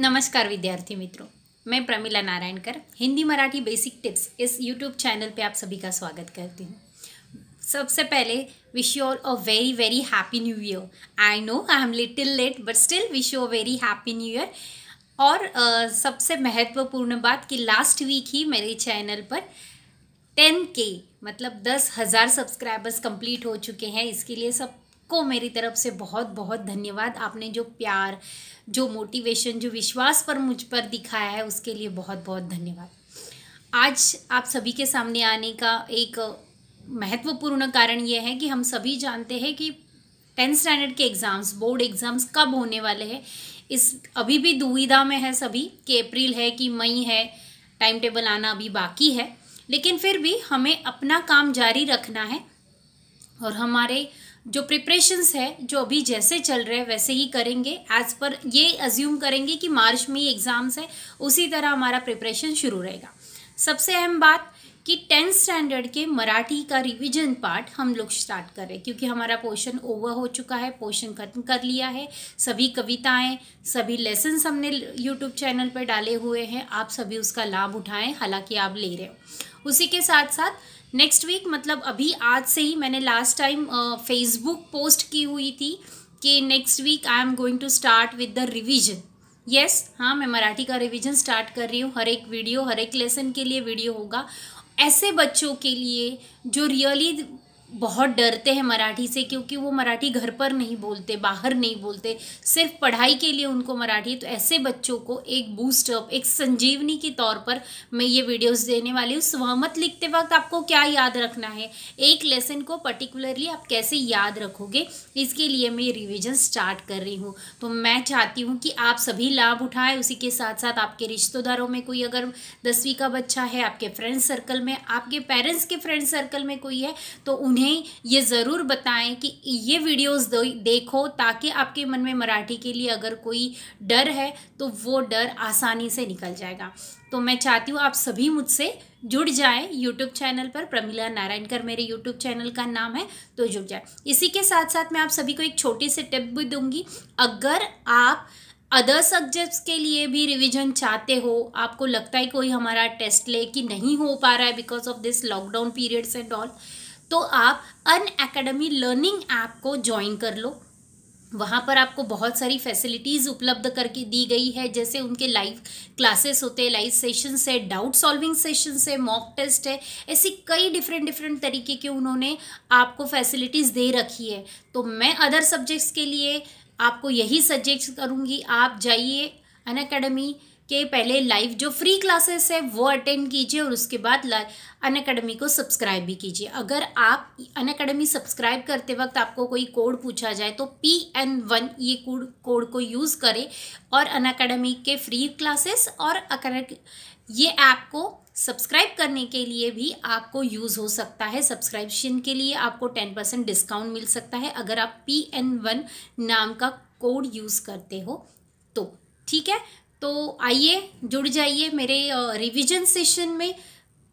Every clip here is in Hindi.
नमस्कार विद्यार्थी मित्रों मैं प्रमिला नारायणकर हिंदी मराठी बेसिक टिप्स इस यूट्यूब चैनल पे आप सभी का स्वागत करती हूँ सबसे पहले wish you all a very very happy new year I know I am little late but still wish you a very happy new year और uh, सबसे महत्वपूर्ण बात कि लास्ट वीक ही मेरे चैनल पर टेन के मतलब दस हज़ार सब्सक्राइबर्स कंप्लीट हो चुके हैं इसके लिए सब को मेरी तरफ से बहुत बहुत धन्यवाद आपने जो प्यार जो मोटिवेशन जो विश्वास पर मुझ पर दिखाया है उसके लिए बहुत बहुत धन्यवाद आज आप सभी के सामने आने का एक महत्वपूर्ण कारण यह है कि हम सभी जानते हैं कि टेंथ स्टैंडर्ड के एग्ज़ाम्स बोर्ड एग्ज़ाम्स कब होने वाले हैं इस अभी भी दुविधा में है सभी कि अप्रैल है कि मई है टाइम टेबल आना अभी बाकी है लेकिन फिर भी हमें अपना काम जारी रखना है और हमारे जो प्रिपरेशंस है जो अभी जैसे चल रहे हैं वैसे ही करेंगे एज पर ये अज्यूम करेंगे कि मार्च में ही एग्ज़ाम्स है उसी तरह हमारा प्रिपरेशन शुरू रहेगा सबसे अहम बात कि टेंथ स्टैंडर्ड के मराठी का रिवीजन पार्ट हम लोग स्टार्ट कर रहे हैं क्योंकि हमारा पोर्शन ओवर हो चुका है पोर्शन खत्म कर लिया है सभी कविताएं सभी लेसन्स हमने यूट्यूब चैनल पर डाले हुए हैं आप सभी उसका लाभ उठाएं हालांकि आप ले रहे हो उसी के साथ साथ नेक्स्ट वीक मतलब अभी आज से ही मैंने लास्ट टाइम फेसबुक पोस्ट की हुई थी कि next week I am going to start with the revision yes हाँ मैं मराठी का रिविजन स्टार्ट कर रही हूँ हर एक वीडियो हर एक लेसन के लिए वीडियो होगा ऐसे बच्चों के लिए जो रियली बहुत डरते हैं मराठी से क्योंकि वो मराठी घर पर नहीं बोलते बाहर नहीं बोलते सिर्फ पढ़ाई के लिए उनको मराठी तो ऐसे बच्चों को एक बूस्ट अप एक संजीवनी के तौर पर मैं ये वीडियोस देने वाली हूँ स्वामत लिखते वक्त आपको क्या याद रखना है एक लेसन को पर्टिकुलरली आप कैसे याद रखोगे इसके लिए मैं रिविज़न स्टार्ट कर रही हूँ तो मैं चाहती हूँ कि आप सभी लाभ उठाएं उसी के साथ साथ आपके रिश्तेदारों में कोई अगर दसवीं का बच्चा है आपके फ्रेंड सर्कल में आपके पेरेंट्स के फ्रेंड सर्कल में कोई है तो उन उन्हें ये ज़रूर बताएं कि ये वीडियोस देखो ताकि आपके मन में मराठी के लिए अगर कोई डर है तो वो डर आसानी से निकल जाएगा तो मैं चाहती हूँ आप सभी मुझसे जुड़ जाए यूट्यूब चैनल पर प्रमिला नारायणकर मेरे यूट्यूब चैनल का नाम है तो जुड़ जाए इसी के साथ साथ मैं आप सभी को एक छोटी सी टिप भी दूंगी अगर आप अदर सब्जेक्ट्स के लिए भी रिवीजन चाहते हो आपको लगता है कोई हमारा टेस्ट ले कि नहीं हो पा रहा है because of this lockdown periods and all तो आप अन अकेडमी लर्निंग ऐप को ज्वाइन कर लो वहाँ पर आपको बहुत सारी फैसिलिटीज़ उपलब्ध करके दी गई है जैसे उनके लाइव क्लासेस होते हैं लाइव सेशंस है डाउट सॉल्विंग सेशंस है मॉक टेस्ट है ऐसी कई डिफरेंट डिफरेंट तरीके के उन्होंने आपको फैसिलिटीज़ दे रखी है तो मैं अदर सब्जेक्ट्स के लिए आपको यही सजेस्ट करूँगी आप जाइए अन अकेडमी के पहले लाइव जो फ्री क्लासेस है वो अटेंड कीजिए और उसके बाद अन अकेडमी को सब्सक्राइब भी कीजिए अगर आप अन अकेडमी सब्सक्राइब करते वक्त आपको कोई कोड पूछा जाए तो पी एन वन ये कोड कोड को यूज़ करें और अन अकेडमी के फ्री क्लासेस और ये ऐप को सब्सक्राइब करने के लिए भी आपको यूज़ हो सकता है सब्सक्रिप्शन के लिए आपको टेन परसेंट डिस्काउंट मिल सकता है अगर आप पी एन वन नाम का कोड यूज़ करते हो तो ठीक है तो आइए जुड़ जाइए मेरे रिवीजन सेशन में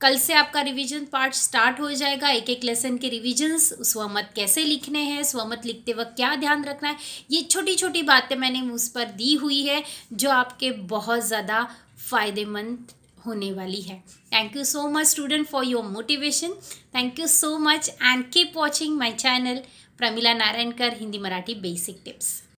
कल से आपका रिवीजन पार्ट स्टार्ट हो जाएगा एक एक लेसन के रिविजन्स स्वमत कैसे लिखने हैं स्वमत लिखते वक्त क्या ध्यान रखना है ये छोटी छोटी बातें मैंने उस पर दी हुई है जो आपके बहुत ज़्यादा फ़ायदेमंद होने वाली है thank you so much student for your motivation thank you so much and keep watching my channel Pramila Narayankar Hindi Marathi basic tips